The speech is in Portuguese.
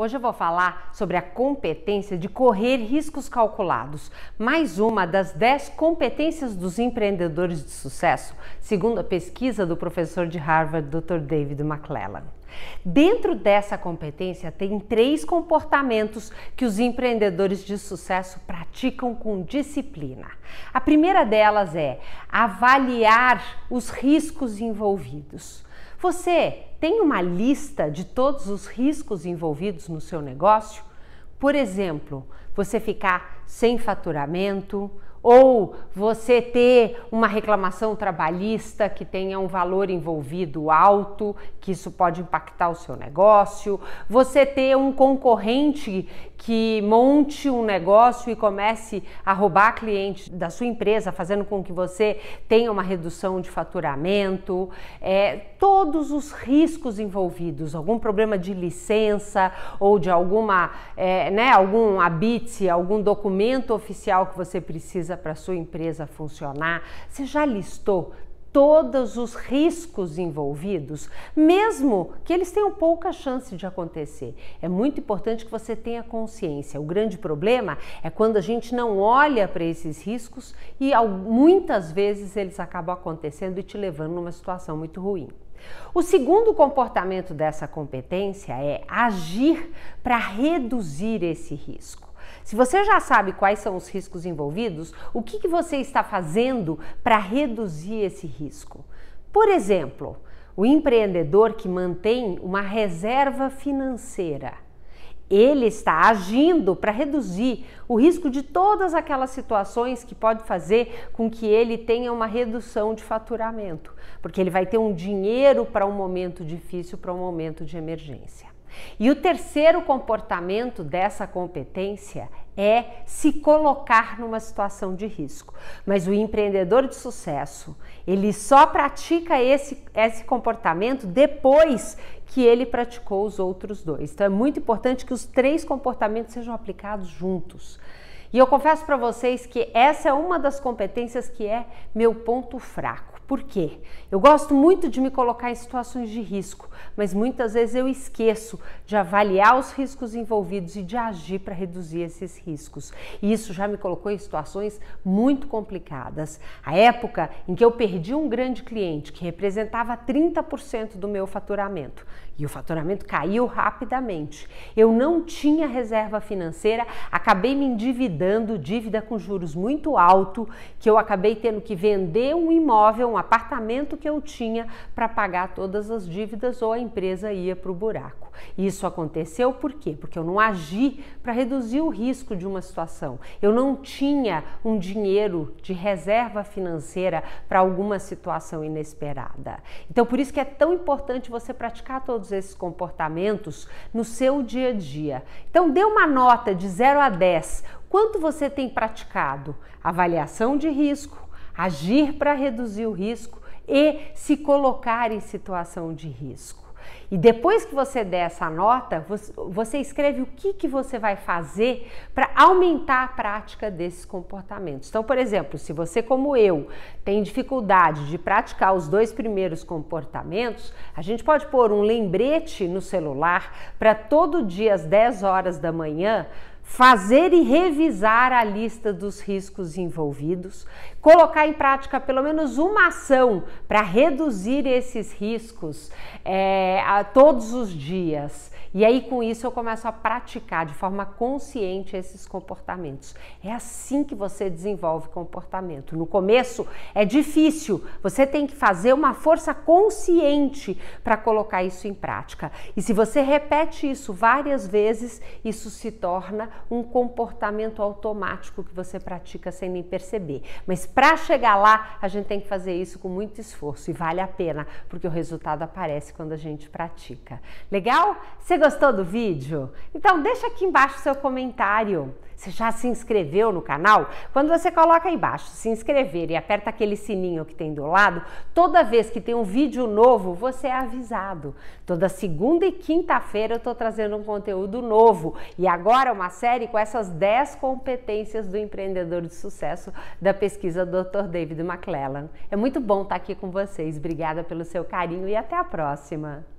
Hoje eu vou falar sobre a competência de correr riscos calculados, mais uma das 10 competências dos empreendedores de sucesso, segundo a pesquisa do professor de Harvard, Dr. David McClellan. Dentro dessa competência, tem três comportamentos que os empreendedores de sucesso praticam com disciplina. A primeira delas é avaliar os riscos envolvidos. Você tem uma lista de todos os riscos envolvidos no seu negócio? Por exemplo, você ficar sem faturamento, ou você ter uma reclamação trabalhista que tenha um valor envolvido alto, que isso pode impactar o seu negócio, você ter um concorrente que monte um negócio e comece a roubar clientes da sua empresa, fazendo com que você tenha uma redução de faturamento, é, todos os riscos envolvidos, algum problema de licença ou de alguma, é, né, algum habite algum documento oficial que você precisa precisa para sua empresa funcionar? Você já listou todos os riscos envolvidos, mesmo que eles tenham pouca chance de acontecer. É muito importante que você tenha consciência. O grande problema é quando a gente não olha para esses riscos e muitas vezes eles acabam acontecendo e te levando numa situação muito ruim. O segundo comportamento dessa competência é agir para reduzir esse risco. Se você já sabe quais são os riscos envolvidos, o que, que você está fazendo para reduzir esse risco? Por exemplo, o empreendedor que mantém uma reserva financeira. Ele está agindo para reduzir o risco de todas aquelas situações que pode fazer com que ele tenha uma redução de faturamento, porque ele vai ter um dinheiro para um momento difícil, para um momento de emergência. E o terceiro comportamento dessa competência é se colocar numa situação de risco. Mas o empreendedor de sucesso, ele só pratica esse, esse comportamento depois que ele praticou os outros dois. Então é muito importante que os três comportamentos sejam aplicados juntos. E eu confesso para vocês que essa é uma das competências que é meu ponto fraco. Por quê? Eu gosto muito de me colocar em situações de risco, mas muitas vezes eu esqueço de avaliar os riscos envolvidos e de agir para reduzir esses riscos. E isso já me colocou em situações muito complicadas. A época em que eu perdi um grande cliente que representava 30% do meu faturamento, e o faturamento caiu rapidamente. Eu não tinha reserva financeira, acabei me endividando, dívida com juros muito alto, que eu acabei tendo que vender um imóvel, um apartamento que eu tinha para pagar todas as dívidas ou a empresa ia para o buraco. Isso aconteceu por quê? Porque eu não agi para reduzir o risco de uma situação. Eu não tinha um dinheiro de reserva financeira para alguma situação inesperada. Então, por isso que é tão importante você praticar todos todos esses comportamentos no seu dia a dia. Então, dê uma nota de 0 a 10. Quanto você tem praticado avaliação de risco, agir para reduzir o risco e se colocar em situação de risco? E depois que você der essa nota, você escreve o que, que você vai fazer para aumentar a prática desses comportamentos. Então, por exemplo, se você, como eu, tem dificuldade de praticar os dois primeiros comportamentos, a gente pode pôr um lembrete no celular para todo dia às 10 horas da manhã fazer e revisar a lista dos riscos envolvidos, colocar em prática pelo menos uma ação para reduzir esses riscos é, a, todos os dias. E aí, com isso, eu começo a praticar de forma consciente esses comportamentos. É assim que você desenvolve comportamento. No começo é difícil, você tem que fazer uma força consciente para colocar isso em prática. E se você repete isso várias vezes, isso se torna um comportamento automático que você pratica sem nem perceber. Mas para chegar lá, a gente tem que fazer isso com muito esforço e vale a pena, porque o resultado aparece quando a gente pratica. Legal? Você gostou do vídeo? Então deixa aqui embaixo seu comentário. Você já se inscreveu no canal? Quando você coloca aí embaixo se inscrever e aperta aquele sininho que tem do lado, toda vez que tem um vídeo novo, você é avisado. Toda segunda e quinta-feira eu estou trazendo um conteúdo novo e agora uma série com essas 10 competências do empreendedor de sucesso da pesquisa pesquisa do Dr. David McClellan. É muito bom estar aqui com vocês. Obrigada pelo seu carinho e até a próxima.